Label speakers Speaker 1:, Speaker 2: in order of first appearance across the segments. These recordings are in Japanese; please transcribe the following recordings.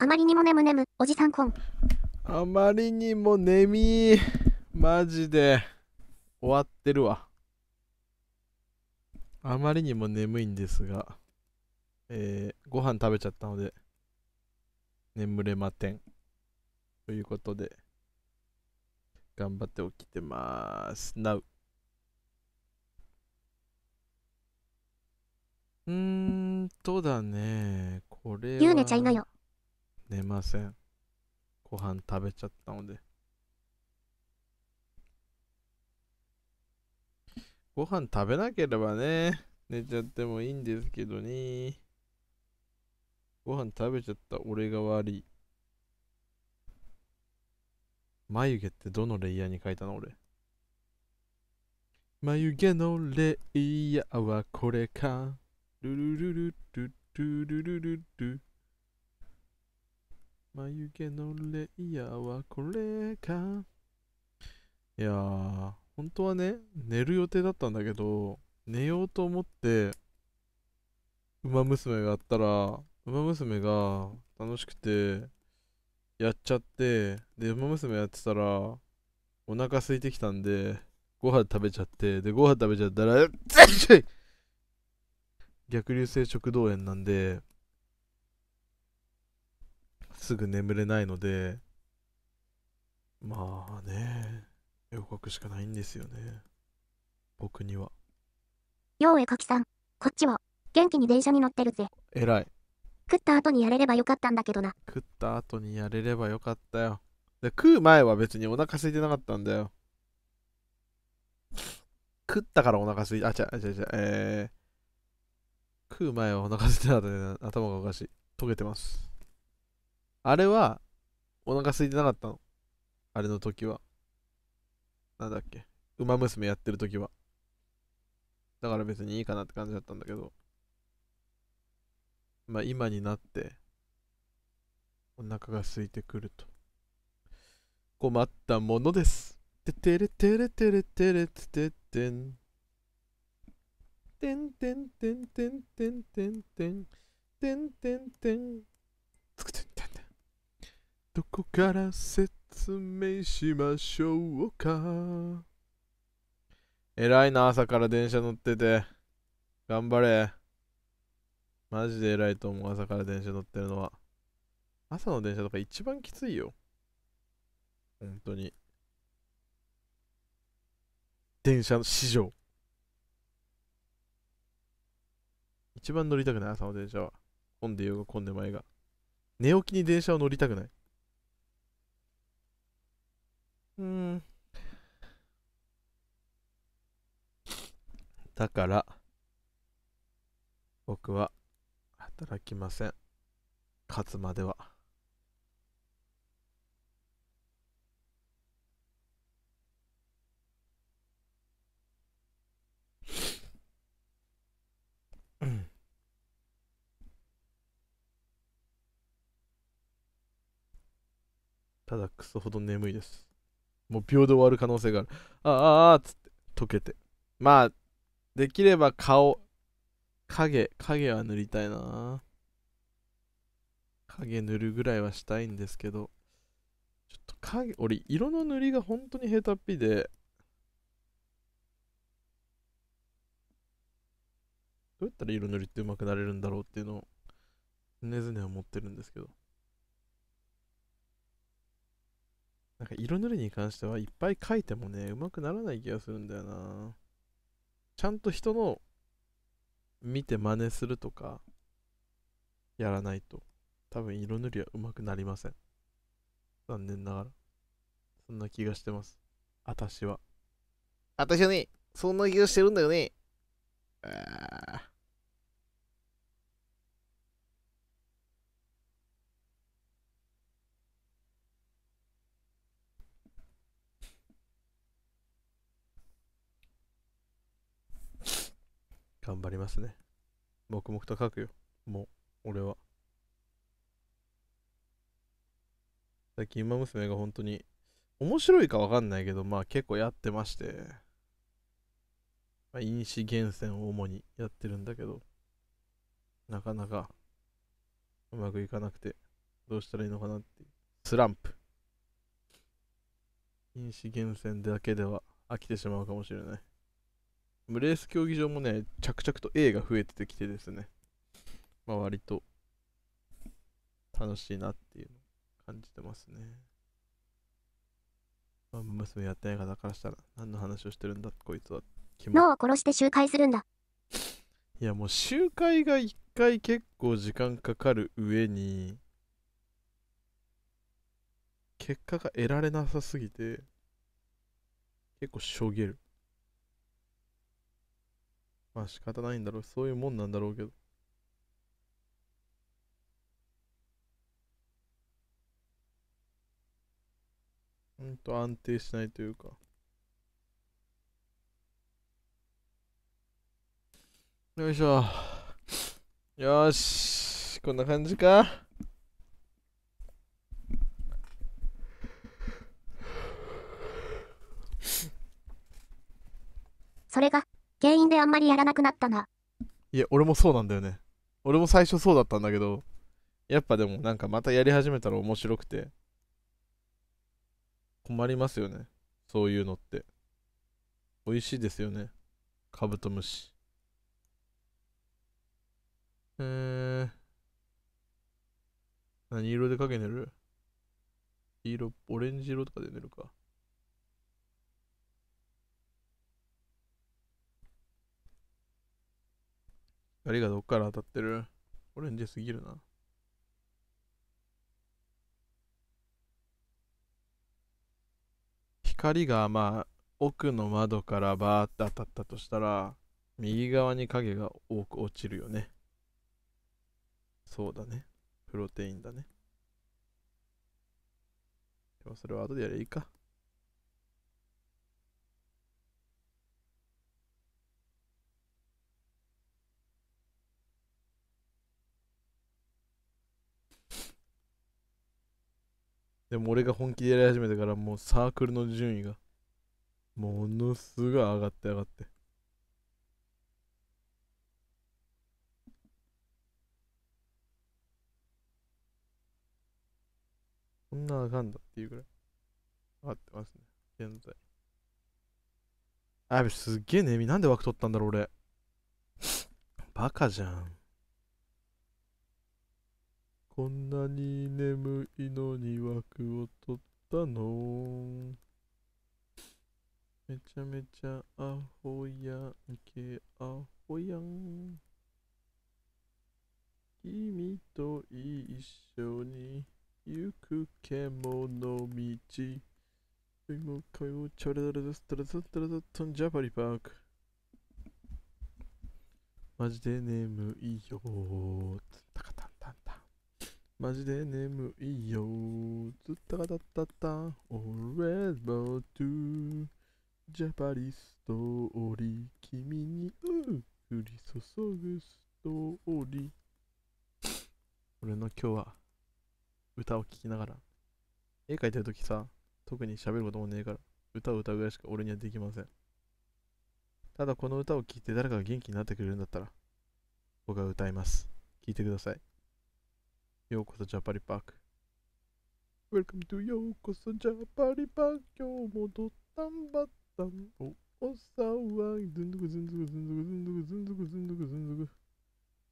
Speaker 1: あまりにも眠眠、おじさんこん。あまりにも眠い。マジで。終わってるわ。あまりにも眠いんですが、えー、ご飯食べちゃったので、眠れまてん。ということで、頑張って起きてます。Now. うーんとだね。これは。ゆうねちゃいなよ。寝ませんご飯食べちゃったのでご飯食べなければね寝ちゃってもいいんですけどねご飯食べちゃった俺が悪い眉毛ってどのレイヤーに書いたの俺眉毛のレイヤーはこれかルルルルルルルルルル眉毛のレイヤーはこれか。いやー、本当はね、寝る予定だったんだけど、寝ようと思って、ウマ娘があったら、ウマ娘が楽しくて、やっちゃって、で、ウマ娘やってたら、お腹空いてきたんで、ご飯食べちゃって、で、ご飯食べちゃったら、逆流性食道炎なんで、すぐ眠れないので、まあね、絵を描くしかないんですよね。僕には。よう絵描きさん、こっちは、元気に電車に乗ってるぜ。えらい。食った後にやれればよかったんだけどな。食った後にやれればよかったよ。で食う前は別にお腹空いてなかったんだよ。食ったからお腹空いて、あ、ちゃ、ちゃ、ちゃ、えー、食う前はお腹空いてなかったね。頭がおかしい。溶けてます。あれは、お腹空いてなかったの。あれの時は。なんだっけ。ウマ娘やってる時は。だから別にいいかなって感じだったんだけど。まあ今になって、お腹が空いてくると。困ったものです。ててれてれてれてれてててん。てんてんてんてんてんてんてんてんてんてん。つくてん。どこから説明しましょうか偉いな朝から電車乗ってて頑張れマジで偉いと思う朝から電車乗ってるのは朝の電車とか一番きついよ本当に電車の史上一番乗りたくない朝の電車は混んでようが混んでまいが寝起きに電車を乗りたくないうん。だから、僕は働きません。勝つまでは。ただクソほど眠いです。もう秒で終わる可能性がある。ああ、ああ、つって溶けて。まあ、できれば顔、影、影は塗りたいな。影塗るぐらいはしたいんですけど、ちょっと影、俺、色の塗りが本当に下手っぴで、どうやったら色塗りって上手くなれるんだろうっていうのを常々思ってるんですけど。色塗りに関してはいっぱい描いてもね、うまくならない気がするんだよな。ちゃんと人の見て真似するとか、やらないと、多分色塗りはうまくなりません。残念ながら。そんな気がしてます。私は。私はね、そんな気がしてるんだよね。ああ。頑張りますね。黙々と書くよ。もう、俺は。最近、馬娘が本当に、面白いかわかんないけど、まあ結構やってまして、まあ、飲源泉を主にやってるんだけど、なかなか、うまくいかなくて、どうしたらいいのかなっていう。スランプ。因子源泉だけでは飽きてしまうかもしれない。レース競技場もね、着々と A が増えてきてですね、まあ、割と楽しいなっていうのを感じてますね。まあ、娘やってない方からしたら、何の話をしてるんだ、こいつは。脳を殺して周回するんだ。いや、もう周回が1回結構時間かかる上に、結果が得られなさすぎて、結構しょげる。まあ仕方ないんだろうそういうもんなんだろうけどうんと安定しないというかよいしょよしこんな感じかそれが原因であんまりやらなくなったな。いや、俺もそうなんだよね。俺も最初そうだったんだけど、やっぱでもなんかまたやり始めたら面白くて、困りますよね。そういうのって。美味しいですよね。カブトムシ。えー、何色でかける黄色、オレンジ色とかで寝るか。光がどっから当たってるオレンジすぎるな。光がまあ奥の窓からバーって当たったとしたら右側に影が多く落ちるよね。そうだね。プロテインだね。でもそれは後でやればいいか。でも俺が本気でやり始めてからもうサークルの順位がものすごい上がって上がってこんなあかんだっていうぐらい上がってますね現在あやべすっげえ眠いなんで枠取ったんだろう俺バカじゃんこんなに眠いのに枠を取ったのめちゃめちゃアホやんけアホやん君と一緒に行く獣道今回うチャラダラダスタラダタラダタンジャパリパークマジで眠いよーマジで眠いよ。ずったかたったった。俺トゥジャパリストーリー。君に降り注ぐストーリー。俺の今日は歌を聴きながら。絵描いてるときさ、特に喋ることもねえから、歌を歌うぐらいしか俺にはできません。ただこの歌を聴いて誰かが元気になってくれるんだったら、僕は歌います。聴いてください。ようこそジャパリパーク。Welcome to ようこそジャパリパーク。今日もドタンバタン。お、おさわい。ずんどくずんどくずんどくずんどくずんどくずんどくずんどく。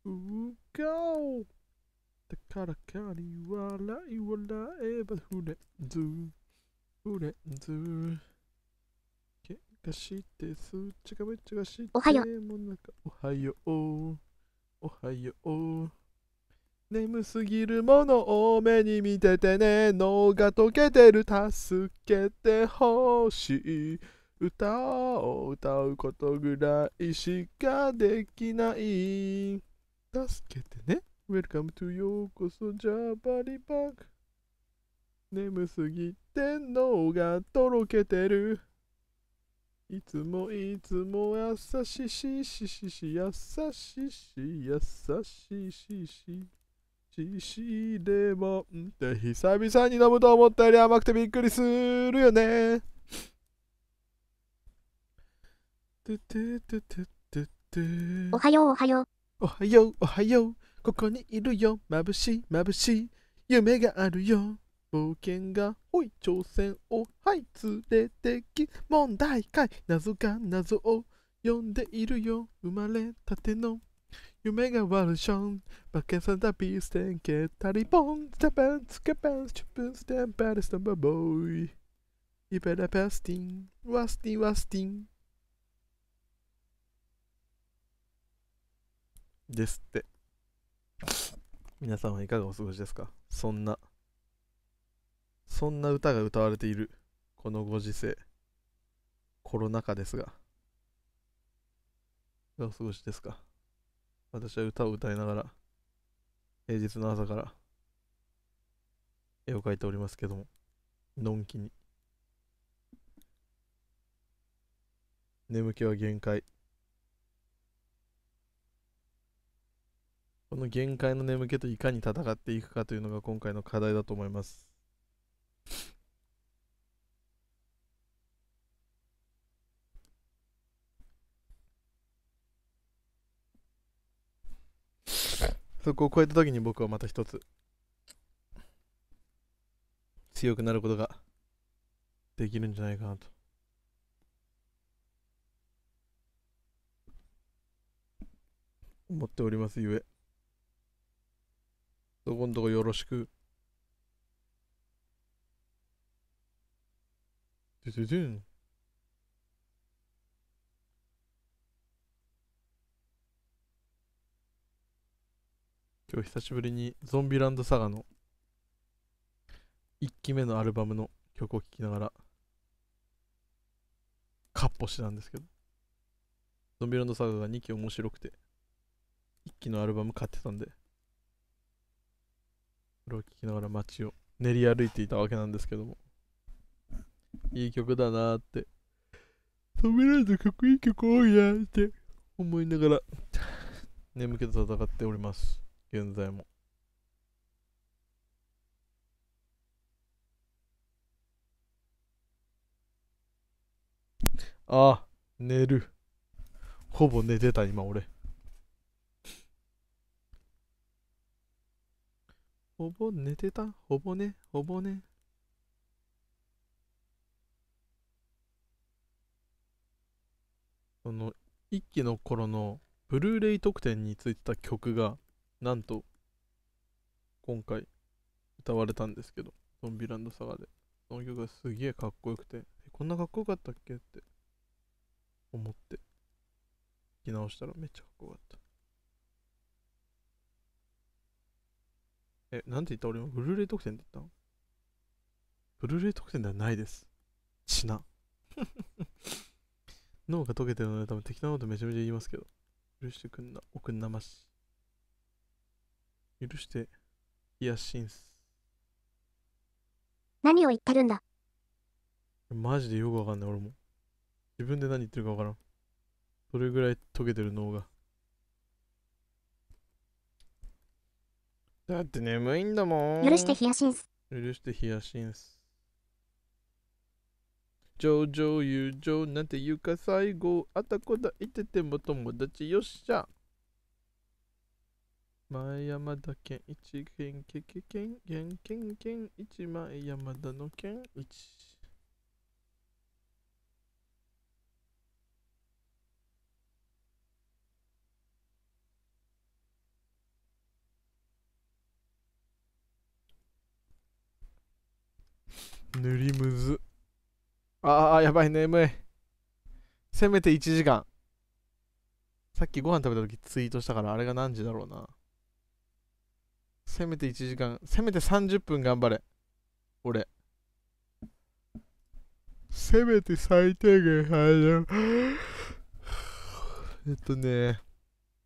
Speaker 1: うかお。だからかり笑い笑えば触れず。触れず。喧嘩してすっちゃかめっちゃかして。おはよう。おはよう。おはよう。眠すぎるもの多めに見ててね脳が溶けてる助けてほしい歌を歌うことぐらいしかできない助けてね Welcome to ようこそジャバリバーク眠すぎて脳がとろけてるいつもいつも優ししししし優しし優しししちしレモンって久々に飲むと思ったより甘くてびっくりするよね。おはようおはよう。おはようおはよう。ここにいるよ。まぶしいまぶしい。夢があるよ。冒険が、ほい、挑戦を、はい、連れてき、問題解、謎が謎を呼んでいるよ。生まれたての夢がワルション、バケサンダピーステンケ、たりポン、スタペン、スカペン、チュプン、スタンパレスタンバボーイ。イペラペスティン、ワスティン、ワスティン。ですって。皆さんはいかがお過ごしですかそんな、そんな歌が歌われている、このご時世、コロナ禍ですが、お過ごしですか私は歌を歌いながら、平日の朝から絵を描いておりますけども、のんきに。眠気は限界。この限界の眠気といかに戦っていくかというのが今回の課題だと思います。そこを超えた時に僕はまた一つ強くなることができるんじゃないかなと。思っておりますゆえ。そこんとこよろしく。ドゥドゥドゥン。今日久しぶりにゾンビランドサガの1期目のアルバムの曲を聴きながらカッポしてたんですけどゾンビランドサガが2期面白くて1期のアルバム買ってたんでそれを聴きながら街を練り歩いていたわけなんですけどもいい曲だなーってゾンビランドかっこいい曲多いなーって思いながら眠気と戦っております現在も。あ、寝る。ほぼ寝てた、今俺。ほぼ寝てたほぼね、ほぼね。その、一期の頃の、ブルーレイ特典についてた曲が、なんと、今回、歌われたんですけど、ゾンビランドサガで。その曲がすげえかっこよくて、え、こんなかっこよかったっけって、思って、聞き直したらめっちゃかっこよかった。え、なんて言った俺もブルーレイ特典って言ったのブルーレイ特典ではないです。死な。脳が溶けてるので多分適当なことめちゃめちゃ言いますけど。許してくんな、おくんなまし。許して、いや、しんす。何を言ってるんだマジでよくわかんない、俺も。自分で何言ってるかわからん。それぐらい溶けてる脳が。だって眠いんだもん。許してヒやシンス。許してヒやシンス。ジョジョ友情なんていうか最後あたこだ言ってても友達よっしゃ。前山田県一県けけ県県県県一前山田の県一塗りむずああやばい眠いせめて1時間さっきご飯食べた時ツイートしたからあれが何時だろうなせめて1時間せめて30分頑張れ俺せめて最低限入る えっとね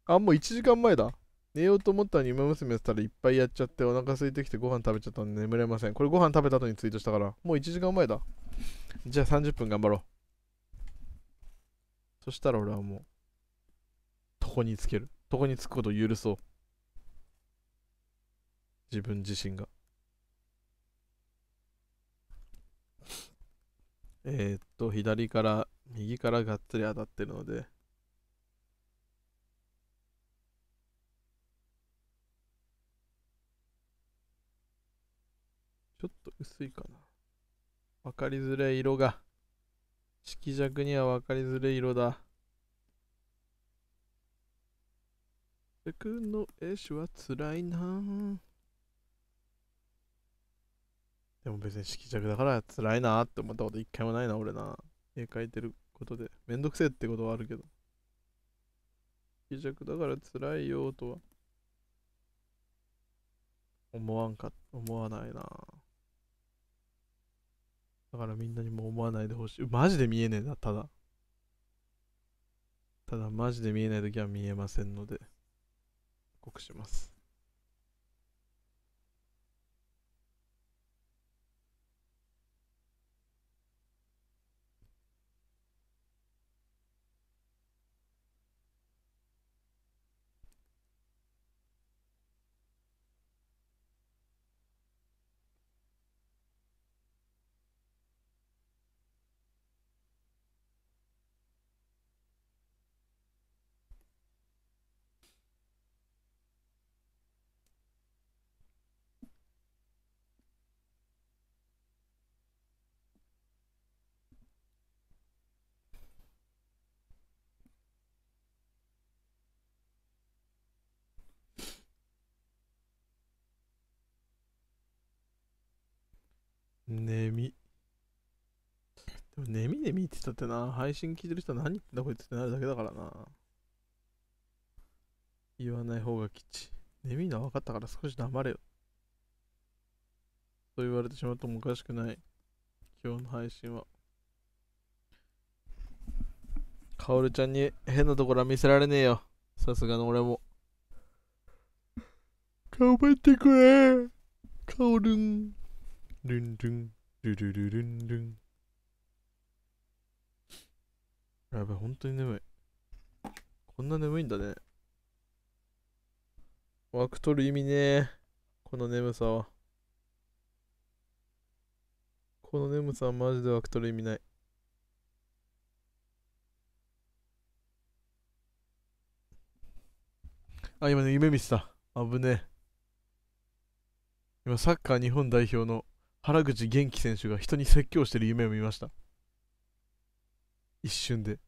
Speaker 1: あもう1時間前だ寝ようと思ったのに馬娘やったらいっぱいやっちゃってお腹空いてきてご飯食べちゃったんで眠れませんこれご飯食べた後にツイートしたからもう1時間前だじゃあ30分頑張ろうそしたら俺はもう床につける床につくことを許そう自分自身が。えー、っと、左から、右からがっつり当たってるので、ちょっと薄いかな。わかりづれ色が。色弱にはわかりづれ色だ。僕の絵師はつらいなぁ。でも別に色弱だから辛いなって思ったこと一回もないな、俺な。絵描いてることで。めんどくせえってことはあるけど。色弱だから辛いよとは。思わんか、思わないな。だからみんなにも思わないでほしい。マジで見えねえな、ただ。ただマジで見えないときは見えませんので、告します。ねみ。でも、ねみねみって言ったってな、配信聞いてる人は何言ってんだこいつってなるだけだからな。言わない方が吉。ねみのは分かったから少し黙れよ。と言われてしまうともおかしくない。今日の配信は。カオルちゃんに変なところは見せられねえよ。さすがの俺も。頑張ってくれカオルン。ルンルン、ルルルルンゥン。やばい、本当に眠い。こんな眠いんだね。枠取る意味ねこの眠さは。この眠さはマジで枠取る意味ない。あ、今ね、夢見てた。危ねえ。今、サッカー日本代表の原口元気選手が人に説教してる夢を見ました一瞬で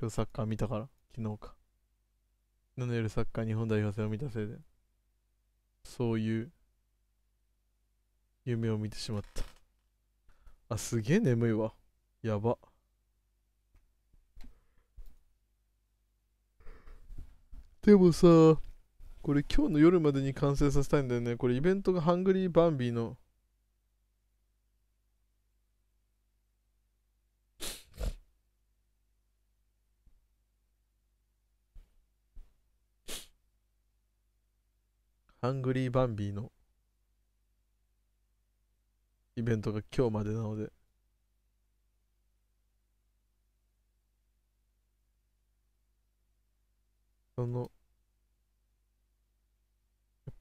Speaker 1: 今日サッカー見たから昨日か昨日の夜サッカー日本代表戦を見たせいでそういう夢を見てしまったあすげえ眠いわやばでもさこれ今日の夜までに完成させたいんだよね。これイベントがハングリーバンビーの。ハングリーバンビーのイベントが今日までなので。その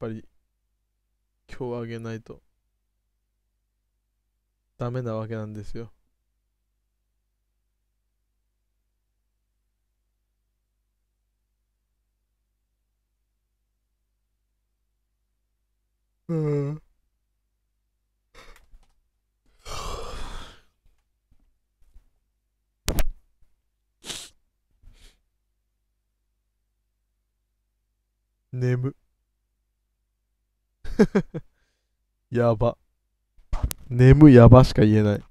Speaker 1: ぱり今日あげないとダメなわけなんですよ。うん。眠。やば。眠やばしか言えない。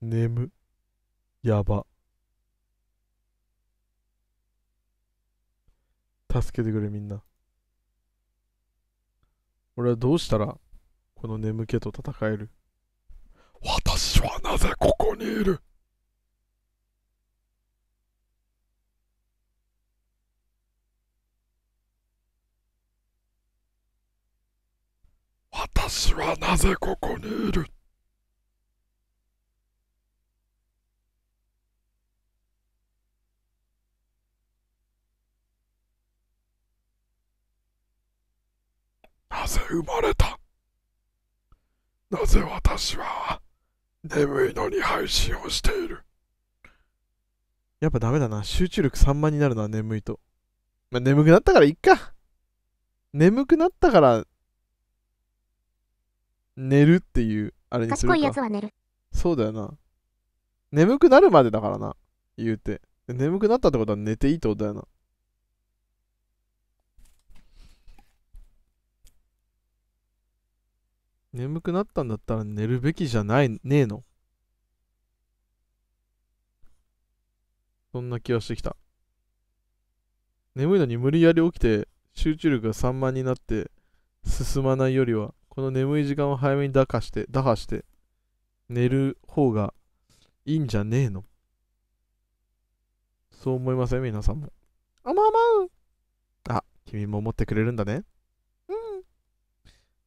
Speaker 1: 眠やば。助けてくれみんな。俺はどうしたらこの眠気と戦える私はなぜここにいる私はなぜここにいるなぜ生まれたなぜ私は眠いのに配信をしているやっぱダメだな。集中力散漫になるな、眠いと。まあ、眠くなったからいっか。眠くなったから寝るっていうあれにするか賢いやつは寝るそうだよな眠くなるまでだからな言うて眠くなったってことは寝ていいってことだよな眠くなったんだったら寝るべきじゃないねえのそんな気はしてきた眠いのに無理やり起きて集中力が散漫になって進まないよりはこの眠い時間を早めに打破して、打破して、寝る方がいいんじゃねえのそう思いません、皆さんも。あまあまああ、君も思ってくれるんだね。うん。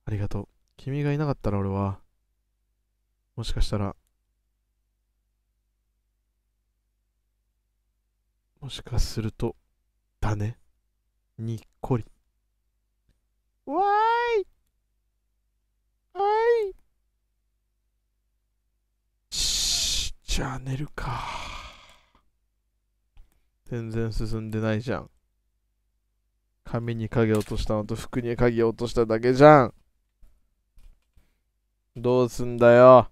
Speaker 1: ありがとう。君がいなかったら俺は、もしかしたら、もしかすると、だね。にっこり。わーじゃあ寝るか。全然進んでないじゃん。髪に影落としたのと服に影落としただけじゃん。どうすんだよ。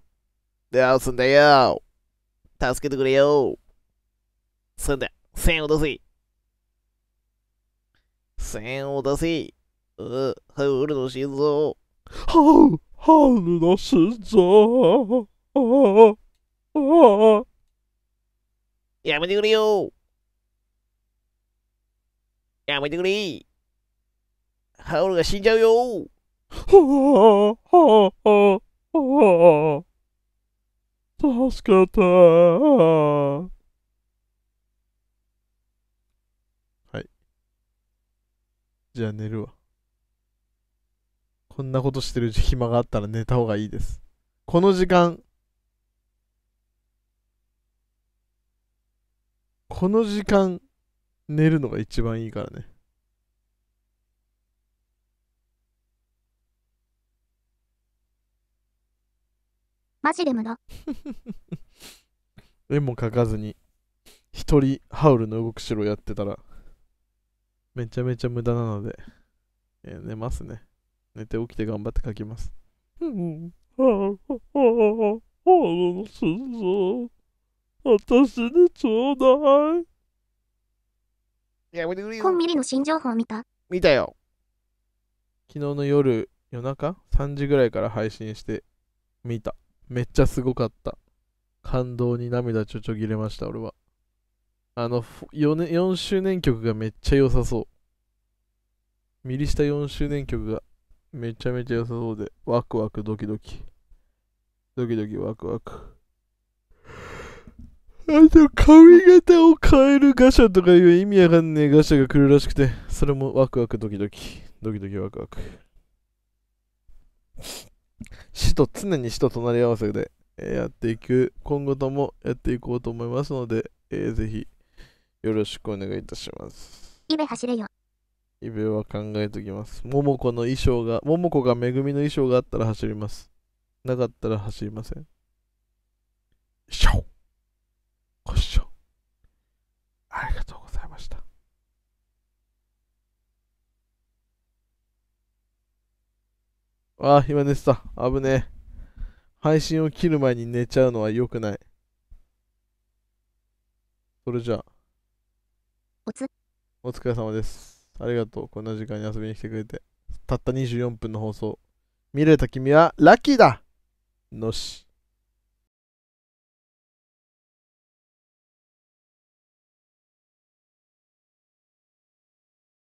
Speaker 1: どうすんだよ。助けてくれよ。そんだ、線を出せ。線を出せ。う、ハウルの心臓。ハウ、ハウルの心臓。おおやめてくれよやめてくれハウルが死んじゃうよはあはあほお助けてはいじゃあ寝るわこんなことしてる暇があったら寝た方がいいですこの時間この時間寝るのが一番いいからね。マジで無駄。絵も描かずに、一人ハウルの動く城やってたら、めちゃめちゃ無駄なので、えー、寝ますね。寝て起きて頑張って描きます。うん。ああ、ああ、ああ、すんぞ。私にちょうだい。いやめてくれコンよ。ニの新情報見た見たよ。昨日の夜、夜中 ?3 時ぐらいから配信して見た。めっちゃすごかった。感動に涙ちょちょぎれました、俺は。あの、4, 年4周年曲がめっちゃ良さそう。ミリシタ4周年曲がめちゃめちゃ良さそうで、ワクワクドキドキ。ドキドキワクワク。あと、髪型を変えるガシャとかいう意味わかんねえガシャが来るらしくて、それもワクワクドキドキ、ドキドキワクワク。死と常に死と隣り合わせでやっていく、今後ともやっていこうと思いますので、えー、ぜひよろしくお願いいたします。イベ走れよ。イベは考えときます。桃子の衣装が、桃子が恵みの衣装があったら走ります。なかったら走りません。シャオああ、今寝てた。危ねえ。配信を切る前に寝ちゃうのは良くない。それじゃあ。おつ。お疲れ様です。ありがとう。こんな時間に遊びに来てくれて。たった24分の放送。見れた君はラッキーだのし。